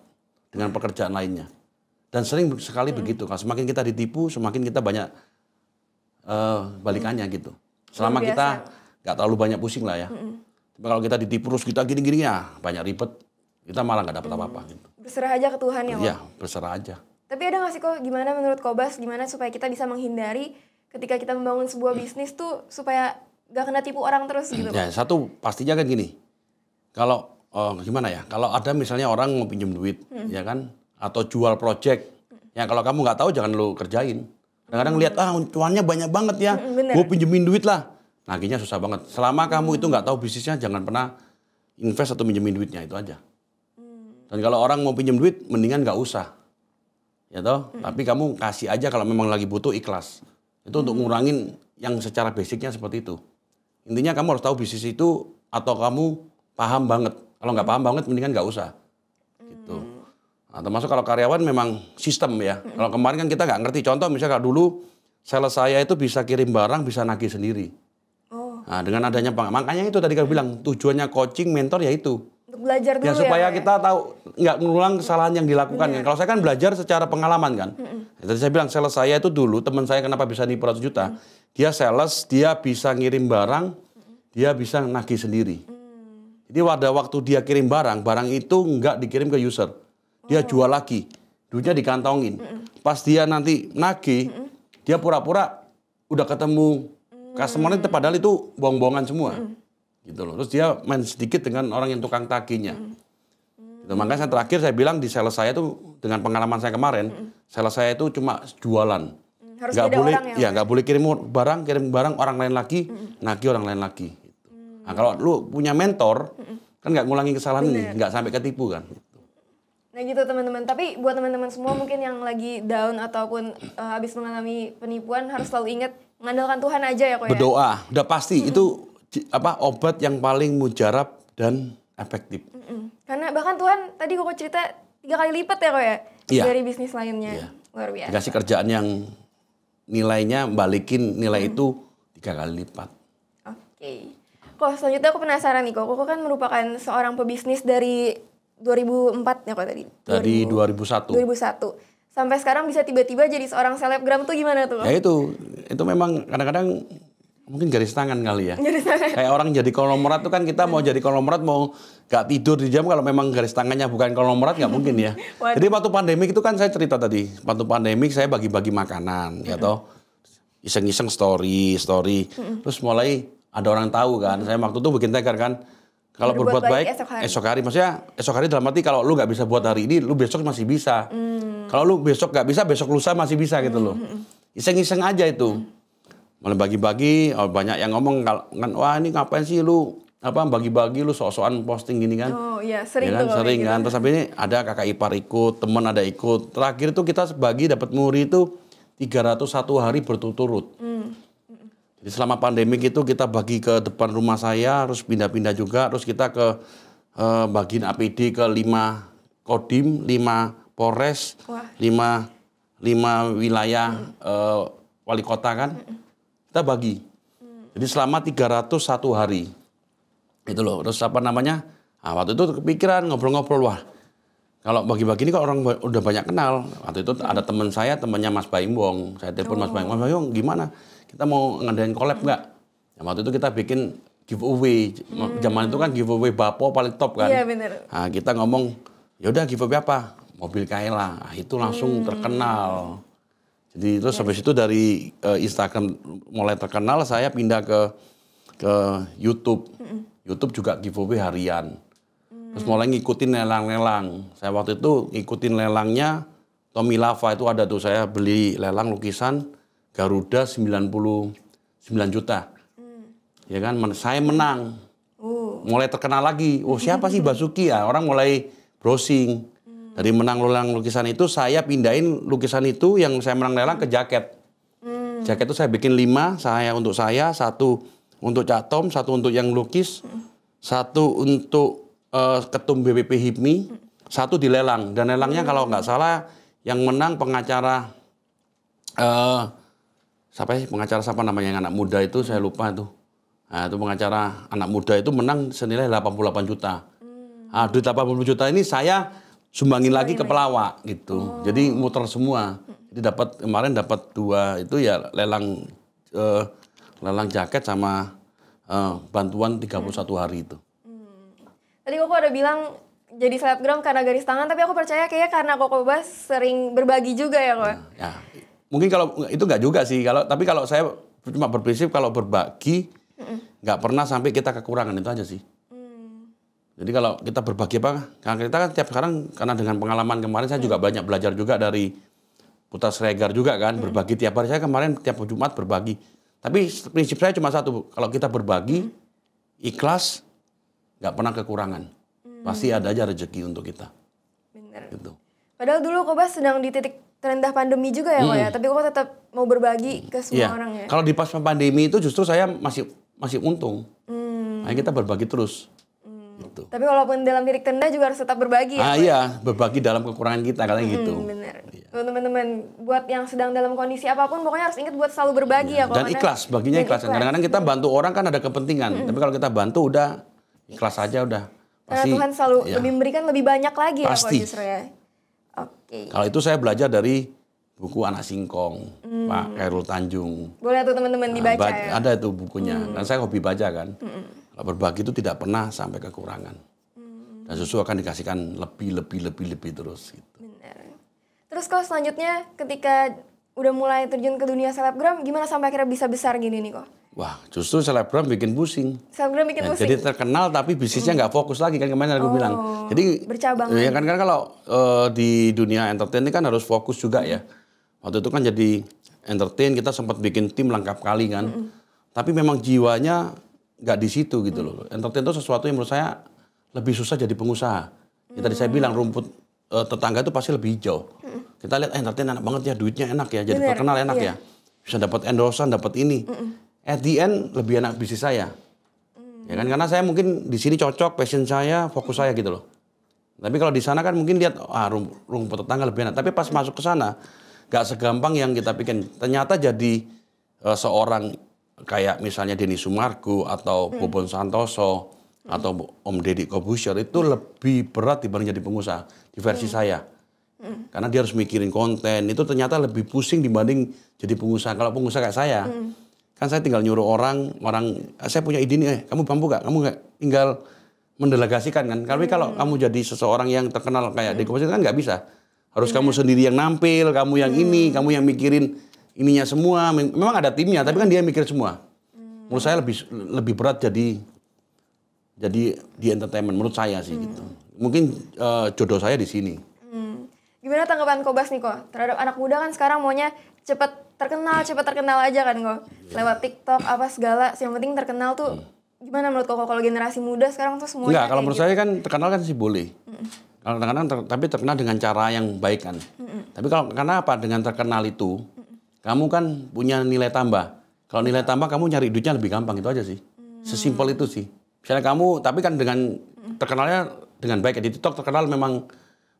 dengan pekerjaan lainnya. Dan sering sekali begitu kan. Semakin kita ditipu, semakin kita banyak uh, balikannya gitu. Selama kita nggak terlalu banyak pusing lah ya kalau kita ditipu terus kita gini-gini ya banyak ribet kita malah nggak dapat apa-apa gitu. Berserah aja ke Tuhan ya. Iya, berserah aja. Tapi ada nggak sih kok gimana menurut Kobas gimana supaya kita bisa menghindari ketika kita membangun sebuah bisnis tuh supaya nggak kena tipu orang terus gitu? Ya satu pastinya kan gini, kalau oh, gimana ya? Kalau ada misalnya orang mau pinjam duit, hmm. ya kan? Atau jual project, hmm. ya kalau kamu nggak tahu jangan lo kerjain. Kadang-kadang lihat ah cuannya banyak banget ya, gue hmm, pinjemin duit lah Nagihnya susah banget. Selama kamu itu nggak tahu bisnisnya, jangan pernah invest atau minjemin duitnya itu aja. Dan kalau orang mau pinjam duit, mendingan nggak usah, ya toh. Hmm. Tapi kamu kasih aja kalau memang lagi butuh ikhlas. Itu hmm. untuk ngurangin yang secara basicnya seperti itu. Intinya kamu harus tahu bisnis itu atau kamu paham banget. Kalau nggak paham banget, mendingan nggak usah. Gitu. Hmm. Nah, termasuk kalau karyawan memang sistem ya. Hmm. Kalau kemarin kan kita nggak ngerti. Contoh misalnya dulu sales saya itu bisa kirim barang, bisa nagih sendiri. Nah, dengan adanya pengalaman, makanya itu tadi aku bilang tujuannya coaching mentor ya itu untuk belajar ya, dulu ya supaya ya, kita tahu nggak mengulang kesalahan yang dilakukan kan. Kalau saya kan belajar secara pengalaman kan. Mm-mm. Ya, tadi saya bilang sales saya itu dulu teman saya kenapa bisa nipu ratus juta? Mm. Dia sales, dia bisa ngirim barang, Mm-mm. dia bisa nagih sendiri. Mm. Jadi pada waktu dia kirim barang, barang itu nggak dikirim ke user. Dia oh. jual lagi. Duitnya dikantongin. Mm -mm. Pas dia nanti nagih, mm -mm. dia pura-pura udah ketemu semuanya itu padahal itu bohong-bohongan semua. Hmm. Gitu loh. Terus dia main sedikit dengan orang yang tukang takinya. Hmm. Gitu. Makanya saya terakhir saya bilang di sales saya itu dengan pengalaman saya kemarin, hmm. sales saya itu cuma jualan. Hmm. gak boleh, ya iya, nggak boleh kirim barang, kirim barang orang lain lagi, hmm. nagi orang lain lagi. Hmm. Nah kalau lu punya mentor, hmm. kan nggak ngulangi kesalahan Bener. ini, nggak sampai ketipu kan. Nah gitu teman-teman, tapi buat teman-teman semua mungkin yang lagi down ataupun uh, habis mengalami penipuan harus selalu ingat Mengandalkan Tuhan aja ya kok ya. Berdoa, udah pasti mm-hmm. itu apa obat yang paling mujarab dan efektif. mm -hmm. Karena bahkan Tuhan tadi kok cerita tiga kali lipat ya kok ya iya. dari bisnis lainnya. Iya. Luar biasa. Dikasih kerjaan yang nilainya balikin nilai mm. itu tiga kali lipat. Oke. Okay. Kok selanjutnya aku penasaran nih kok. Kok kan merupakan seorang pebisnis dari 2004 ya kok tadi. Dari 2000, 2001. 2001 sampai sekarang bisa tiba-tiba jadi seorang selebgram tuh gimana tuh? Ya itu, itu memang kadang-kadang mungkin garis tangan kali ya. Garis tangan. Kayak orang jadi konglomerat tuh kan kita mau jadi konglomerat mau gak tidur di jam kalau memang garis tangannya bukan konglomerat nggak mungkin ya. What? Jadi waktu pandemi itu kan saya cerita tadi, waktu pandemi saya bagi-bagi makanan ya toh. Iseng-iseng story, story. Terus mulai ada orang tahu kan, saya waktu itu bikin tagar kan kalau berbuat, berbuat baik, baik esok hari. esok hari maksudnya esok hari dalam arti kalau lu nggak bisa buat hari ini lu besok masih bisa hmm. kalau lu besok nggak bisa besok lusa masih bisa gitu loh hmm, hmm, hmm. iseng-iseng aja itu malah bagi-bagi oh, banyak yang ngomong kan wah ini ngapain sih lu apa bagi-bagi lu sok-sokan posting gini kan oh iya ya sering ya kan? tuh sering gitu. kan gitu. terus sampai ini ada kakak ipar ikut teman ada ikut terakhir tuh kita sebagi dapat muri itu 301 hari berturut-turut jadi selama pandemi itu kita bagi ke depan rumah saya, harus pindah-pindah juga, terus kita ke eh, bagian APD ke lima Kodim, lima Polres, lima 5 wilayah hmm. eh, wali kota kan. Hmm. Kita bagi. Hmm. Jadi selama 301 hari. Itu loh, terus apa namanya? Nah, waktu itu kepikiran ngobrol-ngobrol wah. Kalau bagi-bagi ini kok orang udah banyak kenal. Waktu itu ada teman saya, temannya Mas Baimbong. Saya telepon oh. Mas Baimbong, Mas Baimbong gimana? kita mau ngadain collab hmm. nggak? Ya, waktu itu kita bikin giveaway. Hmm. Zaman itu kan giveaway Bapo paling top kan. Iya benar. Nah, kita ngomong, yaudah giveaway apa? Mobil Kaila. Nah, itu langsung hmm. terkenal. Jadi terus ya. habis itu dari uh, Instagram mulai terkenal, saya pindah ke ke YouTube. Hmm. YouTube juga giveaway harian. Hmm. Terus mulai ngikutin lelang-lelang. Saya waktu itu ngikutin lelangnya Tommy Lava itu ada tuh saya beli lelang lukisan Garuda 99 juta. Hmm. Ya kan, saya menang. Uh. Mulai terkenal lagi. Oh, siapa sih Basuki ya? Orang mulai browsing. Hmm. Dari menang lelang lukisan itu saya pindahin lukisan itu yang saya menang lelang ke jaket. Hmm. Jaket itu saya bikin lima, saya untuk saya, satu untuk Cak Tom, satu untuk yang lukis, hmm. satu untuk uh, ketum BPP HIPMI, hmm. satu lelang. Dan lelangnya hmm. kalau nggak salah yang menang pengacara uh, siapa sih ya? pengacara siapa namanya yang anak muda itu saya lupa itu nah, itu pengacara anak muda itu menang senilai 88 juta hmm. ah duit 80 juta ini saya sumbangin lagi ke pelawak gitu oh. jadi muter semua hmm. jadi dapat kemarin dapat dua itu ya lelang eh, lelang jaket sama eh, bantuan 31 hmm. hari itu hmm. tadi kok ada bilang jadi selebgram karena garis tangan tapi aku percaya kayaknya karena Koko Bas sering berbagi juga ya kok. Nah, ya, ya mungkin kalau itu nggak juga sih kalau tapi kalau saya cuma berprinsip kalau berbagi nggak mm. pernah sampai kita kekurangan itu aja sih. Mm. Jadi kalau kita berbagi apa? kan kita kan tiap sekarang karena dengan pengalaman kemarin saya mm. juga banyak belajar juga dari Putra Sregar juga kan berbagi tiap hari saya kemarin tiap Jumat berbagi. Tapi prinsip saya cuma satu, kalau kita berbagi ikhlas nggak pernah kekurangan. Pasti ada aja rezeki untuk kita. Bener. Gitu. Padahal dulu Kobas sedang di titik terendah pandemi juga ya, hmm. ya. Tapi kok tetap mau berbagi ke semua yeah. orang ya. Kalau di pas pandemi itu justru saya masih masih untung. Hmm. Nah, kita berbagi terus. Hmm. Gitu. Tapi walaupun dalam titik terendah juga harus tetap berbagi ya, Ah ya, iya, berbagi dalam kekurangan kita katanya hmm, gitu. Benar. Iya. Teman-teman, buat yang sedang dalam kondisi apapun pokoknya harus ingat buat selalu berbagi iya. ya, ya Dan ikhlas, baginya ikhlas. Kadang-kadang kita hmm. bantu orang kan ada kepentingan, hmm. tapi kalau kita bantu udah ikhlas aja udah. Pasti, Karena Tuhan selalu ya. lebih memberikan lebih banyak lagi ya, Pasti. ya kok justru ya. Okay. Kalau itu saya belajar dari buku anak singkong hmm. Pak Kairul Tanjung. Boleh tuh teman-teman nah, dibaca ya. Ada itu bukunya hmm. dan saya hobi baca kan. Hmm. Kalau berbagi itu tidak pernah sampai kekurangan. Hmm. Dan susu akan dikasihkan lebih lebih lebih lebih terus gitu. Benar. Terus kok selanjutnya ketika udah mulai terjun ke dunia selebgram gimana sampai akhirnya bisa besar gini nih kok? Wah, justru selebgram bikin pusing. Selebgram bikin nah, pusing. Jadi terkenal tapi bisnisnya nggak hmm. fokus lagi kan kemarin aku oh, bilang. Jadi bercabang. Ya kan, kan kalau e, di dunia entertain ini kan harus fokus juga ya. Waktu itu kan jadi entertain kita sempat bikin tim lengkap kali kan. Hmm. Tapi memang jiwanya nggak di situ gitu loh. Mm. Entertain itu sesuatu yang menurut saya lebih susah jadi pengusaha. Ya, tadi saya mm. bilang rumput e, tetangga itu pasti lebih hijau. Kita lihat eh, entertain enak banget ya, duitnya enak ya, jadi Bener, terkenal enak iya. ya. Bisa dapat endorsean, dapat ini at the end lebih enak bisnis saya. Hmm. Ya kan karena saya mungkin di sini cocok passion saya, fokus saya gitu loh. Tapi kalau di sana kan mungkin lihat ah rumput tetangga lebih enak. Tapi pas masuk ke sana gak segampang yang kita pikir. Ternyata jadi uh, seorang kayak misalnya Denny Sumargo atau hmm. Bobon Santoso hmm. atau Om Deddy Kobusher itu hmm. lebih berat dibanding jadi pengusaha di versi hmm. saya. Hmm. Karena dia harus mikirin konten, itu ternyata lebih pusing dibanding jadi pengusaha. Kalau pengusaha kayak saya, hmm Kan saya tinggal nyuruh orang, orang saya punya ide nih, eh, kamu mampu gak? Kamu gak? Tinggal mendelegasikan kan. Tapi hmm. kalau kamu jadi seseorang yang terkenal kayak hmm. Deko kan nggak bisa. Harus hmm. kamu iya. sendiri yang nampil, kamu yang hmm. ini, kamu yang mikirin ininya semua. Memang ada timnya, tapi kan dia mikir semua. Hmm. Menurut saya lebih lebih berat jadi jadi di entertainment menurut saya sih hmm. gitu. Mungkin uh, jodoh saya di sini. Hmm. Gimana tanggapan Kobas nih kok terhadap anak muda kan sekarang maunya cepat terkenal cepat terkenal aja kan kok lewat TikTok apa segala yang penting terkenal tuh gimana menurut kok kalau generasi muda sekarang tuh semuanya Enggak, kalau menurut gitu. saya kan terkenal kan sih boleh kalau terkenal ter, tapi terkenal dengan cara yang baik kan mm. tapi kalau karena apa dengan terkenal itu mm. kamu kan punya nilai tambah kalau nilai tambah kamu nyari duitnya lebih gampang itu aja sih mm. sesimpel itu sih misalnya kamu tapi kan dengan terkenalnya dengan baik di TikTok terkenal memang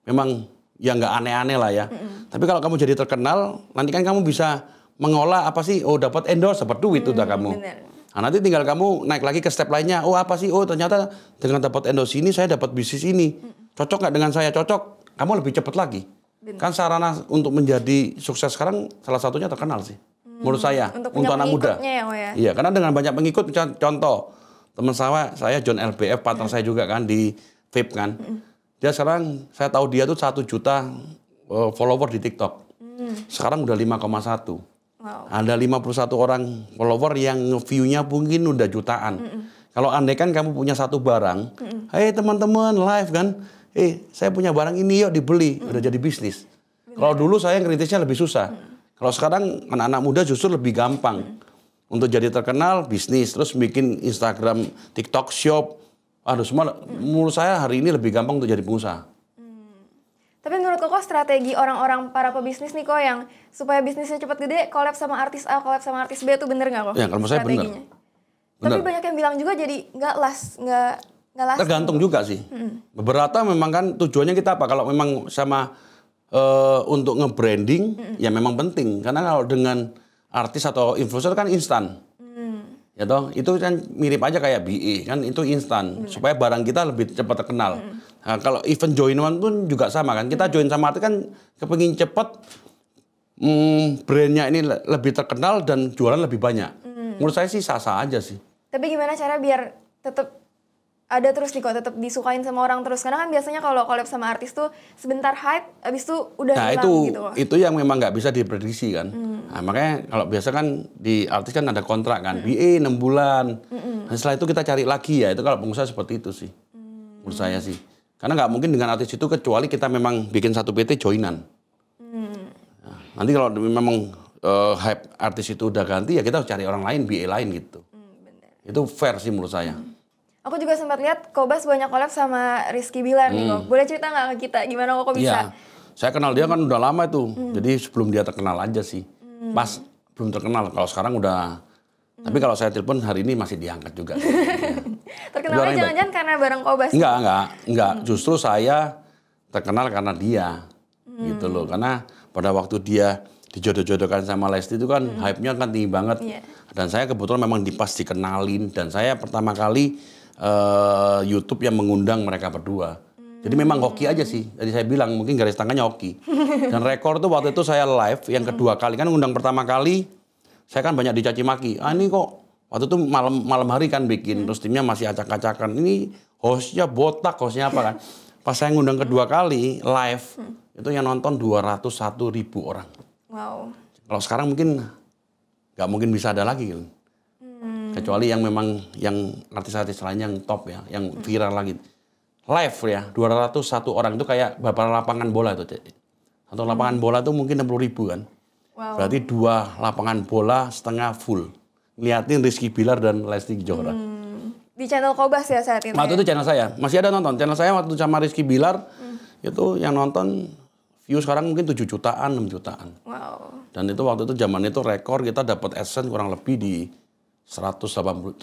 memang ya nggak aneh-aneh lah ya. Mm -hmm. Tapi kalau kamu jadi terkenal, nanti kan kamu bisa mengolah apa sih? Oh dapat endorse, dapat duit mm, udah kamu. Bener. Nah, nanti tinggal kamu naik lagi ke step lainnya. Oh apa sih? Oh ternyata dengan dapat endorse ini saya dapat bisnis ini. Cocok nggak dengan saya? Cocok. Kamu lebih cepat lagi. Bener. Kan sarana untuk menjadi sukses sekarang salah satunya terkenal sih. Mm. Menurut saya untuk, untuk anak muda. Ya, oh ya. Iya, karena dengan banyak pengikut contoh teman saya saya John LBF partner mm. saya juga kan di vape kan. Mm dia sekarang saya tahu dia tuh satu juta eh, follower di TikTok. Hmm. Sekarang udah 5,1. Wow. Ada 51 orang follower yang view-nya mungkin udah jutaan. Mm -mm. Kalau andai kan kamu punya satu barang, mm -mm. hei teman-teman live kan, eh saya punya barang ini yuk dibeli, mm -mm. udah jadi bisnis. Kalau dulu saya kritisnya lebih susah. Mm Kalau sekarang anak-anak muda justru lebih gampang. Mm Untuk jadi terkenal bisnis, terus bikin Instagram, TikTok shop, Aduh, semua hmm. menurut saya hari ini lebih gampang untuk jadi pengusaha. Hmm. Tapi menurut kok strategi orang-orang para pebisnis nih kok yang supaya bisnisnya cepat gede, collab sama artis A, collab sama artis B itu bener nggak kok? Ya, kalau saya bener. bener. Tapi banyak yang bilang juga jadi nggak las, nggak nggak las. Tergantung juga sih. Hmm. Beberapa memang kan tujuannya kita apa? Kalau memang sama uh, untuk nge-branding, hmm. ya memang penting. Karena kalau dengan artis atau influencer kan instan Ya toh, itu kan mirip aja kayak BI e, kan itu instan hmm. supaya barang kita lebih cepat terkenal. Hmm. Nah, kalau event join one pun juga sama kan. Kita hmm. join sama itu kan kepengin cepet hmm, brandnya ini lebih terkenal dan jualan lebih banyak. Hmm. Menurut saya sih sah-sah aja sih. Tapi gimana cara biar tetap ada terus nih kok tetap disukain sama orang terus karena kan biasanya kalau collab sama artis tuh sebentar hype abis itu udah nah, hilang itu, gitu loh. itu yang memang nggak bisa diprediksi kan. Hmm Nah, makanya kalau biasa kan di artis kan ada kontrak kan, BA 6 bulan. Nah, setelah itu kita cari lagi ya. Itu kalau pengusaha seperti itu sih. Mm. Menurut saya sih. Karena nggak mungkin dengan artis itu kecuali kita memang bikin satu PT joinan. Mm. Nah, nanti kalau memang uh, hype artis itu udah ganti ya kita harus cari orang lain, BA lain gitu. Mm, itu fair sih menurut saya. Aku juga sempat lihat Kobas banyak collab sama Rizky Bilar hmm. nih kok. Boleh cerita nggak ke kita gimana kok iya. bisa? Ya. Saya kenal dia kan udah lama itu. Hmm. Jadi sebelum dia terkenal aja sih. Hmm. Pas belum terkenal. Kalau sekarang udah hmm. tapi kalau saya telepon hari ini masih diangkat juga. terkenal Terkenalnya jangan-jangan karena bareng Kobas. Enggak, enggak, enggak. Hmm. Justru saya terkenal karena dia. Hmm. Gitu loh. Karena pada waktu dia dijodoh-jodohkan sama Lesti itu kan hmm. hype-nya kan tinggi banget. Yeah. Dan saya kebetulan memang dipas dikenalin dan saya pertama kali uh, YouTube yang mengundang mereka berdua. Jadi memang hoki aja sih. Jadi saya bilang mungkin garis tangannya hoki. Dan rekor tuh waktu itu saya live yang hmm. kedua kali kan undang pertama kali saya kan banyak dicaci maki. Ah ini kok waktu itu malam malam hari kan bikin hmm. terus timnya masih acak-acakan. Ini hostnya botak, hostnya apa kan? Pas saya ngundang kedua kali live hmm. itu yang nonton 201 ribu orang. Wow. Kalau sekarang mungkin nggak mungkin bisa ada lagi. Kecuali yang memang yang artis-artis lain yang top ya, yang viral lagi live ya 201 orang itu kayak beberapa lapangan bola itu satu lapangan hmm. bola itu mungkin 60 ribu kan wow. berarti dua lapangan bola setengah full ngeliatin Rizky Bilar dan Lesti Kejora hmm. di channel Kobas ya saat ini waktu ya? itu channel saya masih ada nonton channel saya waktu itu sama Rizky Bilar hmm. itu yang nonton view sekarang mungkin 7 jutaan 6 jutaan wow. dan itu waktu itu zaman itu rekor kita dapat adsense kurang lebih di 180 170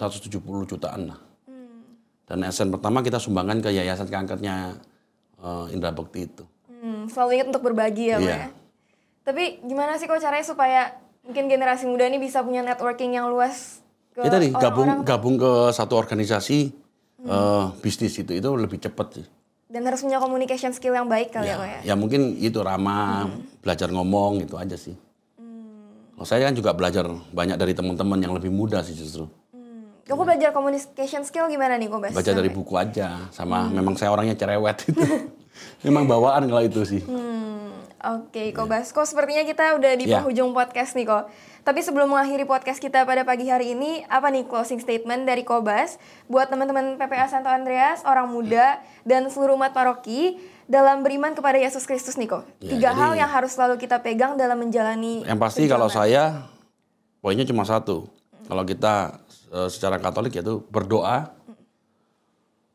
jutaan lah dan esen pertama kita sumbangkan ke yayasan kankernya uh, eh, Indra Bekti itu. Hmm, selalu ingat untuk berbagi ya, iya. Ya. Tapi gimana sih kok caranya supaya mungkin generasi muda ini bisa punya networking yang luas ke ya, tadi, gabung orang. gabung ke satu organisasi hmm. uh, bisnis itu itu lebih cepat sih. Dan harus punya communication skill yang baik kali ya, ya ya? ya. mungkin itu ramah, hmm. belajar ngomong gitu aja sih. Hmm. Saya kan juga belajar banyak dari teman-teman yang lebih muda sih justru. Kamu iya. belajar communication skill gimana nih kok baca dari buku aja, sama hmm. memang saya orangnya cerewet itu. memang bawaan kalau itu sih. Hmm, Oke okay, Kobas, kok sepertinya kita udah di yeah. penghujung podcast nih kok. Tapi sebelum mengakhiri podcast kita pada pagi hari ini, apa nih closing statement dari Kobas buat teman-teman PPA Santo Andreas, orang muda, dan seluruh umat paroki dalam beriman kepada Yesus Kristus nih kok? Ya, Tiga jadi, hal yang harus selalu kita pegang dalam menjalani. Yang pasti perjalanan. kalau saya, poinnya cuma satu. Kalau kita Eh, secara Katolik yaitu berdoa,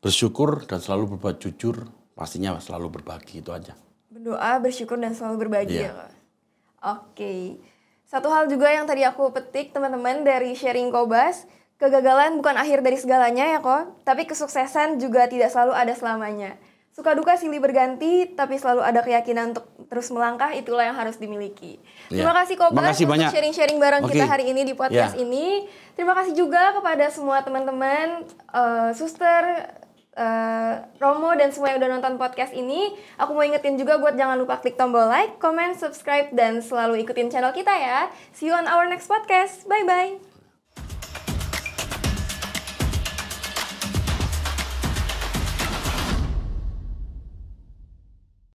bersyukur dan selalu berbuat jujur, pastinya selalu berbagi itu aja. Berdoa, bersyukur dan selalu berbagi yeah. ya, Kak. Oke. Satu hal juga yang tadi aku petik teman-teman dari sharing Kobas, kegagalan bukan akhir dari segalanya ya kok, tapi kesuksesan juga tidak selalu ada selamanya. Suka duka silih berganti, tapi selalu ada keyakinan untuk terus melangkah, itulah yang harus dimiliki. Ya. Terima kasih Kobar untuk sharing-sharing bareng okay. kita hari ini di podcast ya. ini. Terima kasih juga kepada semua teman-teman, uh, suster, uh, Romo dan semua yang udah nonton podcast ini. Aku mau ingetin juga buat jangan lupa klik tombol like, comment, subscribe, dan selalu ikutin channel kita ya. See you on our next podcast. Bye-bye.